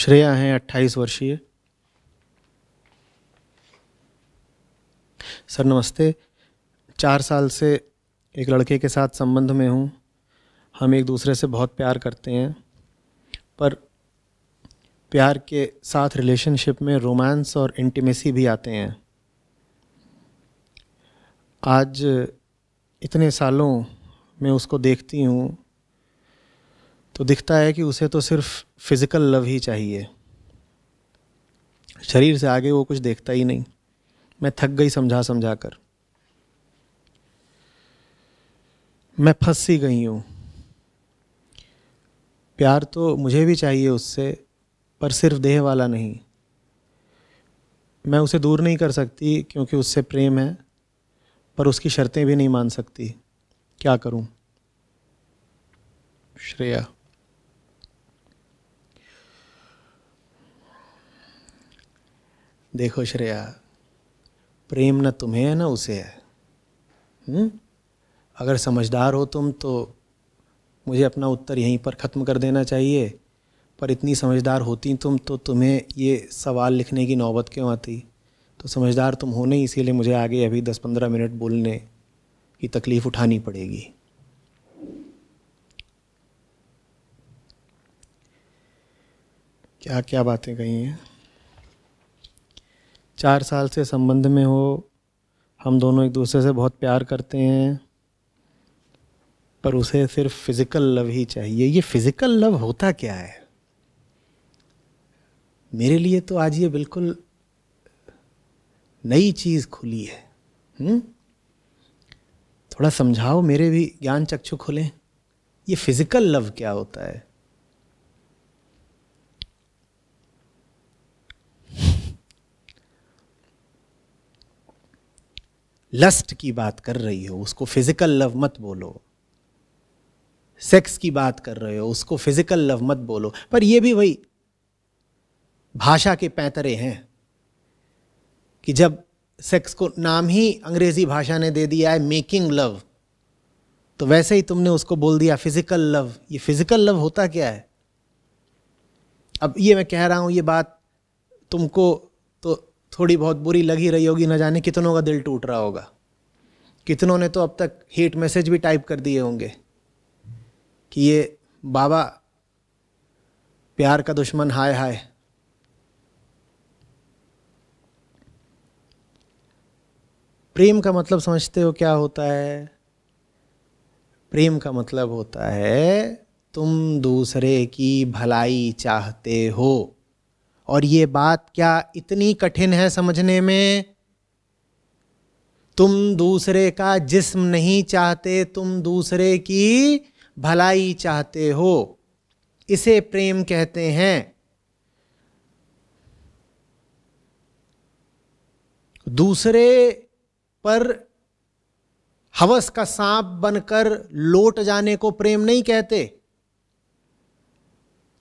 श्रेया हैं 28 वर्षीय सर नमस्ते चार साल से एक लड़के के साथ संबंध में हूँ हम एक दूसरे से बहुत प्यार करते हैं पर प्यार के साथ रिलेशनशिप में रोमांस और इंटीमेसी भी आते हैं आज इतने सालों में उसको देखती हूँ तो दिखता है कि उसे तो सिर्फ़ फिज़िकल लव ही चाहिए शरीर से आगे वो कुछ देखता ही नहीं मैं थक गई समझा समझा कर मैं फंसी गई हूँ प्यार तो मुझे भी चाहिए उससे पर सिर्फ देह वाला नहीं मैं उसे दूर नहीं कर सकती क्योंकि उससे प्रेम है पर उसकी शर्तें भी नहीं मान सकती क्या करूं श्रेया देखो श्रेया प्रेम ना तुम्हें है ना उसे है हुँ? हम्म? अगर समझदार हो तुम तो मुझे अपना उत्तर यहीं पर ख़त्म कर देना चाहिए पर इतनी समझदार होती तुम तो तुम्हें ये सवाल लिखने की नौबत क्यों आती तो समझदार तुम हो नहीं इसीलिए मुझे आगे अभी दस पंद्रह मिनट बोलने की तकलीफ़ उठानी पड़ेगी क्या क्या बातें कही हैं चार साल से संबंध में हो हम दोनों एक दूसरे से बहुत प्यार करते हैं पर उसे सिर्फ फिज़िकल लव ही चाहिए ये फिज़िकल लव होता क्या है मेरे लिए तो आज ये बिल्कुल नई चीज़ खुली है हुँ? हम्म? थोड़ा समझाओ मेरे भी ज्ञान चक्षु खुलें ये फिज़िकल लव क्या होता है लस्ट की बात कर रही हो उसको फिजिकल लव मत बोलो सेक्स की बात कर रहे हो उसको फिजिकल लव मत बोलो पर यह भी वही भाषा के पैतरे हैं कि जब सेक्स को नाम ही अंग्रेजी भाषा ने दे दिया है मेकिंग लव तो वैसे ही तुमने उसको बोल दिया फिजिकल लव ये फिजिकल लव होता क्या है अब ये मैं कह रहा हूं ये बात तुमको तो थोड़ी बहुत बुरी लगी रही होगी न जाने कितनों का दिल टूट रहा होगा कितनों ने तो अब तक हेट मैसेज भी टाइप कर दिए होंगे कि ये बाबा प्यार का दुश्मन हाय हाय प्रेम का मतलब समझते हो क्या होता है प्रेम का मतलब होता है तुम दूसरे की भलाई चाहते हो और ये बात क्या इतनी कठिन है समझने में तुम दूसरे का जिस्म नहीं चाहते तुम दूसरे की भलाई चाहते हो इसे प्रेम कहते हैं दूसरे पर हवस का सांप बनकर लौट जाने को प्रेम नहीं कहते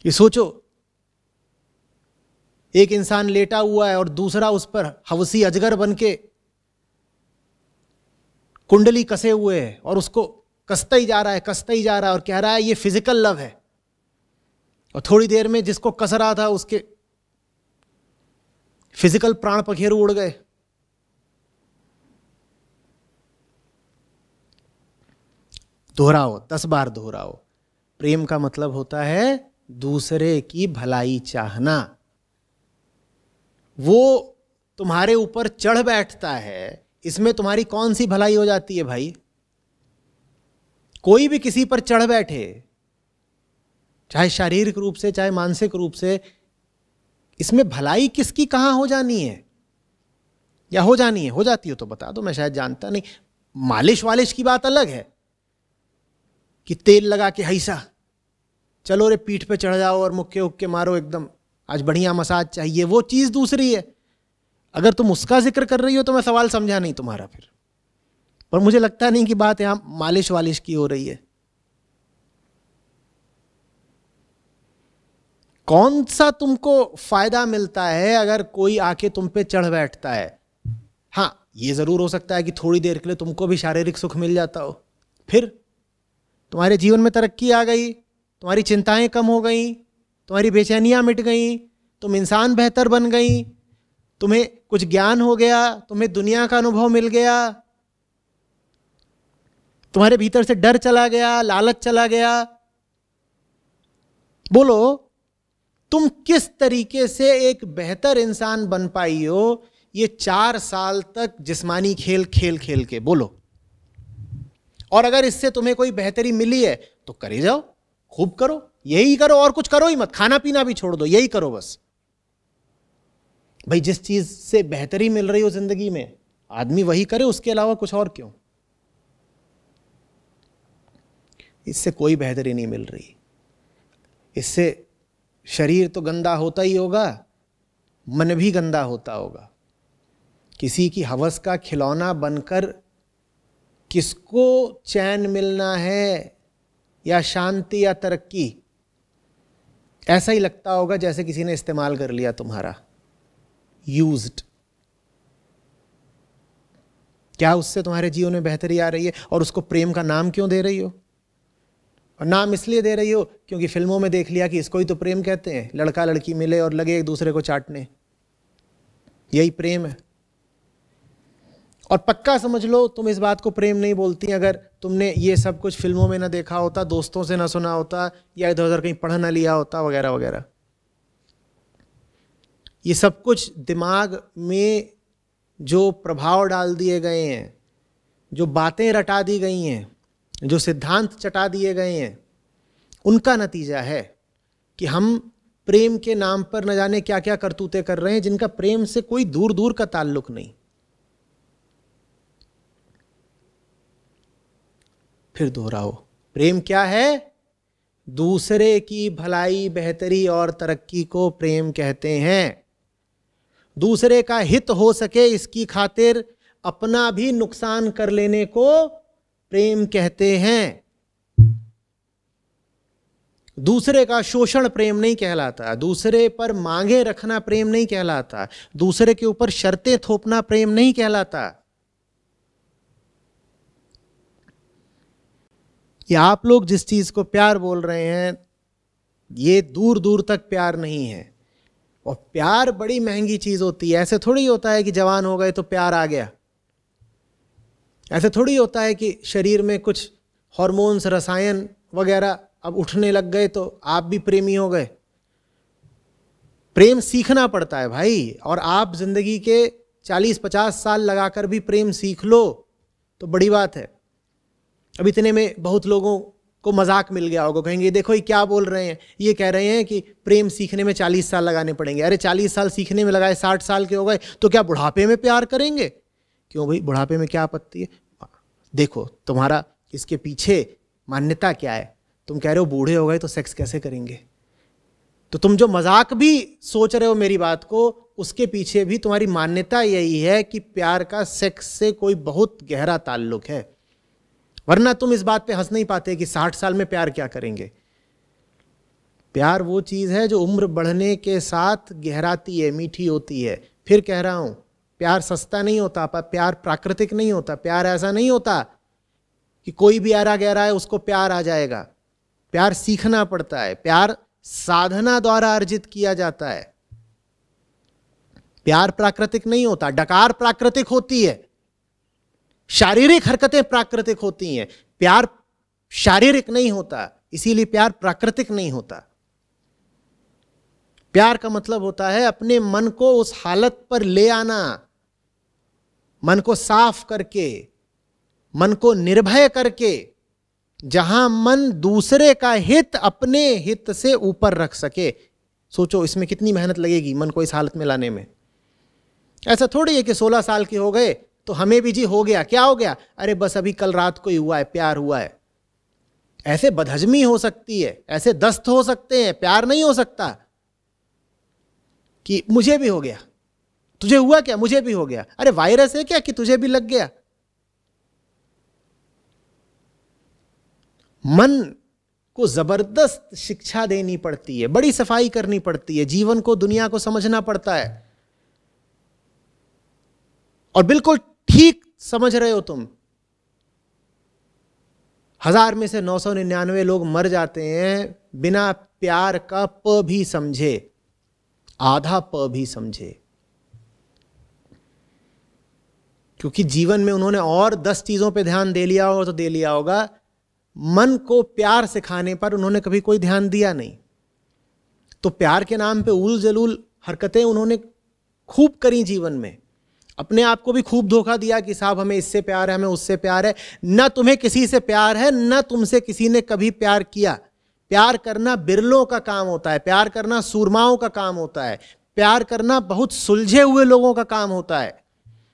ये सोचो एक इंसान लेटा हुआ है और दूसरा उस पर हवसी अजगर बन के कुंडली कसे हुए है और उसको कसता ही जा रहा है कसता ही जा रहा है और कह रहा है ये फिजिकल लव है और थोड़ी देर में जिसको कस रहा था उसके फिजिकल प्राण पखेरु उड़ गए दोहराओ दस बार दोहराओ प्रेम का मतलब होता है दूसरे की भलाई चाहना वो तुम्हारे ऊपर चढ़ बैठता है इसमें तुम्हारी कौन सी भलाई हो जाती है भाई कोई भी किसी पर चढ़ बैठे चाहे शारीरिक रूप से चाहे मानसिक रूप से इसमें भलाई किसकी कहां हो जानी है या हो जानी है हो जाती हो तो बता दो मैं शायद जानता नहीं मालिश वालिश की बात अलग है कि तेल लगा के हैसा चलो रे पीठ पे चढ़ जाओ और मुक्के उक्के मारो एकदम आज बढ़िया मसाज चाहिए वो चीज़ दूसरी है अगर तुम उसका जिक्र कर रही हो तो मैं सवाल समझा नहीं तुम्हारा फिर पर मुझे लगता नहीं कि बात यहां मालिश वालिश की हो रही है कौन सा तुमको फायदा मिलता है अगर कोई आके तुम पे चढ़ बैठता है हाँ ये जरूर हो सकता है कि थोड़ी देर के लिए तुमको भी शारीरिक सुख मिल जाता हो फिर तुम्हारे जीवन में तरक्की आ गई तुम्हारी चिंताएं कम हो गई तुम्हारी बेचैनियाँ मिट गई तुम इंसान बेहतर बन गई तुम्हें कुछ ज्ञान हो गया तुम्हें दुनिया का अनुभव मिल गया तुम्हारे भीतर से डर चला गया लालच चला गया बोलो तुम किस तरीके से एक बेहतर इंसान बन पाई हो ये चार साल तक जिस्मानी खेल खेल खेल के बोलो और अगर इससे तुम्हें कोई बेहतरी मिली है तो करे जाओ खूब करो यही करो और कुछ करो ही मत खाना पीना भी छोड़ दो यही करो बस भाई जिस चीज से बेहतरी मिल रही हो जिंदगी में आदमी वही करे उसके अलावा कुछ और क्यों इससे कोई बेहतरी नहीं मिल रही इससे शरीर तो गंदा होता ही होगा मन भी गंदा होता होगा किसी की हवस का खिलौना बनकर किसको चैन मिलना है या शांति या तरक्की ऐसा ही लगता होगा जैसे किसी ने इस्तेमाल कर लिया तुम्हारा यूज क्या उससे तुम्हारे जीवन में बेहतरी आ रही है और उसको प्रेम का नाम क्यों दे रही हो और नाम इसलिए दे रही हो क्योंकि फिल्मों में देख लिया कि इसको ही तो प्रेम कहते हैं लड़का लड़की मिले और लगे एक दूसरे को चाटने यही प्रेम है और पक्का समझ लो तुम इस बात को प्रेम नहीं बोलती अगर तुमने ये सब कुछ फिल्मों में ना देखा होता दोस्तों से ना सुना होता या इधर उधर कहीं पढ़ ना लिया होता वगैरह वगैरह ये सब कुछ दिमाग में जो प्रभाव डाल दिए गए हैं जो बातें रटा दी गई हैं जो सिद्धांत चटा दिए गए हैं उनका नतीजा है कि हम प्रेम के नाम पर न जाने क्या क्या करतूतें कर रहे हैं जिनका प्रेम से कोई दूर दूर का ताल्लुक नहीं फिर दोहराओ प्रेम क्या है दूसरे की भलाई बेहतरी और तरक्की को प्रेम कहते हैं दूसरे का हित हो सके इसकी खातिर अपना भी नुकसान कर लेने को प्रेम कहते हैं दूसरे का शोषण प्रेम नहीं कहलाता दूसरे पर मांगे रखना प्रेम नहीं कहलाता दूसरे के ऊपर शर्तें थोपना प्रेम नहीं कहलाता कि आप लोग जिस चीज़ को प्यार बोल रहे हैं ये दूर दूर तक प्यार नहीं है और प्यार बड़ी महंगी चीज़ होती है ऐसे थोड़ी होता है कि जवान हो गए तो प्यार आ गया ऐसे थोड़ी होता है कि शरीर में कुछ हॉर्मोन्स रसायन वगैरह अब उठने लग गए तो आप भी प्रेमी हो गए प्रेम सीखना पड़ता है भाई और आप जिंदगी के 40-50 साल लगाकर भी प्रेम सीख लो तो बड़ी बात है अब इतने में बहुत लोगों को मजाक मिल गया होगा कहेंगे देखो ये क्या बोल रहे हैं ये कह रहे हैं कि प्रेम सीखने में चालीस साल लगाने पड़ेंगे अरे चालीस साल सीखने में लगाए साठ साल के हो गए तो क्या बुढ़ापे में प्यार करेंगे क्यों भाई बुढ़ापे में क्या आपत्ति है देखो तुम्हारा इसके पीछे मान्यता क्या है तुम कह रहे हो बूढ़े हो गए तो सेक्स कैसे करेंगे तो तुम जो मजाक भी सोच रहे हो मेरी बात को उसके पीछे भी तुम्हारी मान्यता यही है कि प्यार का सेक्स से कोई बहुत गहरा ताल्लुक है वरना तुम इस बात पे हंस नहीं पाते कि साठ साल में प्यार क्या करेंगे प्यार वो चीज़ है जो उम्र बढ़ने के साथ गहराती है मीठी होती है फिर कह रहा हूँ प्यार सस्ता नहीं होता प्यार प्राकृतिक नहीं होता प्यार ऐसा नहीं होता कि कोई भी आरा गहरा है उसको प्यार आ जाएगा प्यार सीखना पड़ता है प्यार साधना द्वारा अर्जित किया जाता है प्यार प्राकृतिक नहीं होता डकार प्राकृतिक होती है शारीरिक हरकतें प्राकृतिक होती हैं प्यार शारीरिक नहीं होता इसीलिए प्यार प्राकृतिक नहीं होता प्यार का मतलब होता है अपने मन को उस हालत पर ले आना मन को साफ करके मन को निर्भय करके जहां मन दूसरे का हित अपने हित से ऊपर रख सके सोचो इसमें कितनी मेहनत लगेगी मन को इस हालत में लाने में ऐसा थोड़ी है कि 16 साल के हो गए तो हमें भी जी हो गया क्या हो गया अरे बस अभी कल रात को ही हुआ है प्यार हुआ है ऐसे बदहजमी हो सकती है ऐसे दस्त हो सकते हैं प्यार नहीं हो सकता कि मुझे भी हो गया तुझे हुआ क्या मुझे भी हो गया अरे वायरस है क्या कि तुझे भी लग गया मन को जबरदस्त शिक्षा देनी पड़ती है बड़ी सफाई करनी पड़ती है जीवन को दुनिया को समझना पड़ता है और बिल्कुल ठीक समझ रहे हो तुम हजार में से नौ सौ निन्यानवे लोग मर जाते हैं बिना प्यार का प भी समझे आधा प भी समझे क्योंकि जीवन में उन्होंने और दस चीज़ों पे ध्यान दे लिया होगा तो दे लिया होगा मन को प्यार सिखाने पर उन्होंने कभी कोई ध्यान दिया नहीं तो प्यार के नाम पे उल जलूल हरकतें उन्होंने खूब करी जीवन में अपने आप को भी खूब धोखा दिया कि साहब हमें इससे प्यार है हमें उससे प्यार है न तुम्हें किसी से प्यार है न तुमसे किसी ने कभी प्यार किया प्यार करना बिरलों का काम होता है प्यार करना सूरमाओं का काम होता है प्यार करना बहुत सुलझे हुए लोगों का काम होता है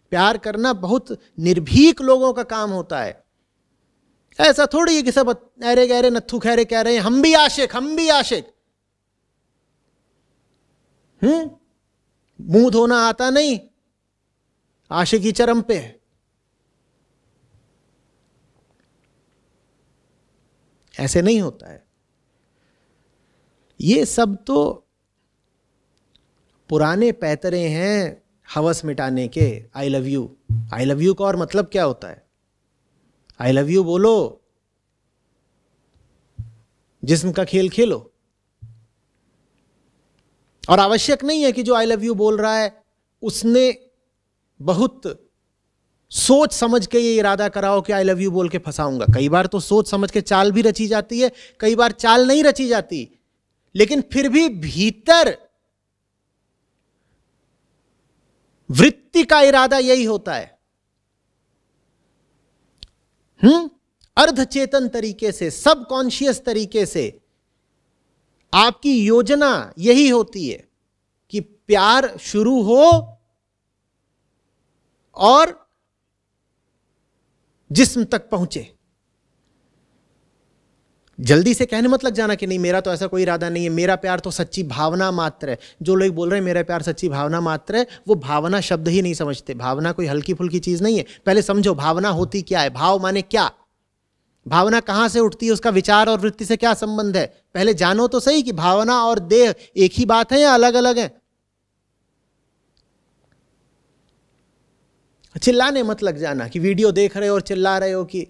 प्यार करना बहुत निर्भीक लोगों का काम होता है ऐसा थोड़ी है कि सब अरे गहरे नत्थु खैरे कह रहे हैं हम भी आशिक हम भी आशिक हम्म मुंह धोना आता नहीं आशे की चरम पे है ऐसे नहीं होता है ये सब तो पुराने पैतरे हैं हवस मिटाने के I love you I love you का और मतलब क्या होता है आई लव यू बोलो जिस्म का खेल खेलो और आवश्यक नहीं है कि जो आई लव यू बोल रहा है उसने बहुत सोच समझ के ये इरादा कराओ कि आई लव यू बोल के फंसाऊंगा कई बार तो सोच समझ के चाल भी रची जाती है कई बार चाल नहीं रची जाती लेकिन फिर भी भीतर वृत्ति का इरादा यही होता है हम्म अर्धचेतन तरीके से सब कॉन्शियस तरीके से आपकी योजना यही होती है कि प्यार शुरू हो और जिस्म तक पहुंचे जल्दी से कहने मत मतलब लग जाना कि नहीं मेरा तो ऐसा कोई इरादा नहीं है मेरा प्यार तो सच्ची भावना मात्र है जो लोग बोल रहे हैं मेरा प्यार सच्ची भावना मात्र है वो भावना शब्द ही नहीं समझते भावना कोई हल्की फुल्की चीज़ नहीं है पहले समझो भावना होती क्या है भाव माने क्या भावना कहाँ से उठती है उसका विचार और वृत्ति से क्या संबंध है पहले जानो तो सही कि भावना और देह एक ही बात है या अलग अलग है चिल्लाने मत लग जाना कि वीडियो देख रहे हो और चिल्ला रहे हो कि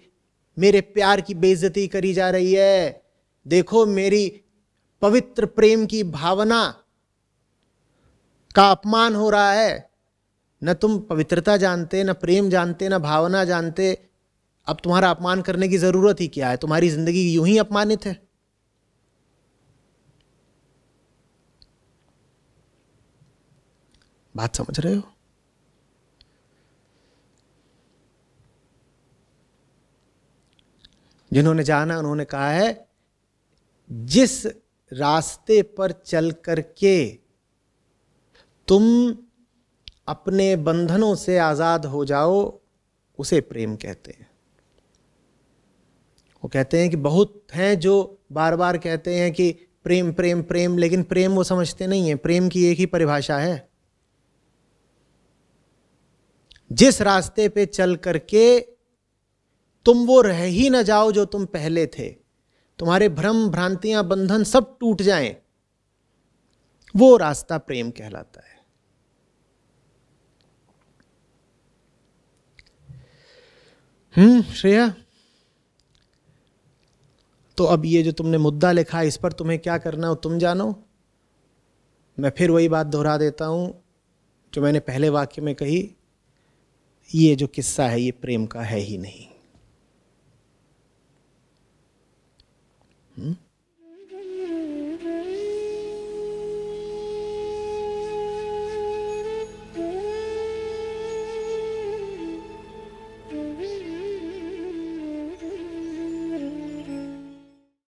मेरे प्यार की बेइज्जती करी जा रही है देखो मेरी पवित्र प्रेम की भावना का अपमान हो रहा है न तुम पवित्रता जानते न प्रेम जानते न भावना जानते अब तुम्हारा अपमान करने की ज़रूरत ही क्या है तुम्हारी ज़िंदगी यूं ही अपमानित है बात समझ रहे हो जिन्होंने जाना उन्होंने कहा है जिस रास्ते पर चल करके तुम अपने बंधनों से आज़ाद हो जाओ उसे प्रेम कहते हैं वो कहते हैं कि बहुत हैं जो बार बार कहते हैं कि प्रेम प्रेम प्रेम लेकिन प्रेम वो समझते नहीं है प्रेम की एक ही परिभाषा है जिस रास्ते पे चल करके तुम वो रह ही ना जाओ जो तुम पहले थे तुम्हारे भ्रम भ्रांतियां बंधन सब टूट जाएं वो रास्ता प्रेम कहलाता है हम्म श्रेया तो अब ये जो तुमने मुद्दा लिखा है इस पर तुम्हें क्या करना हो तुम जानो मैं फिर वही बात दोहरा देता हूं जो मैंने पहले वाक्य में कही ये जो किस्सा है ये प्रेम का है ही नहीं Hmm?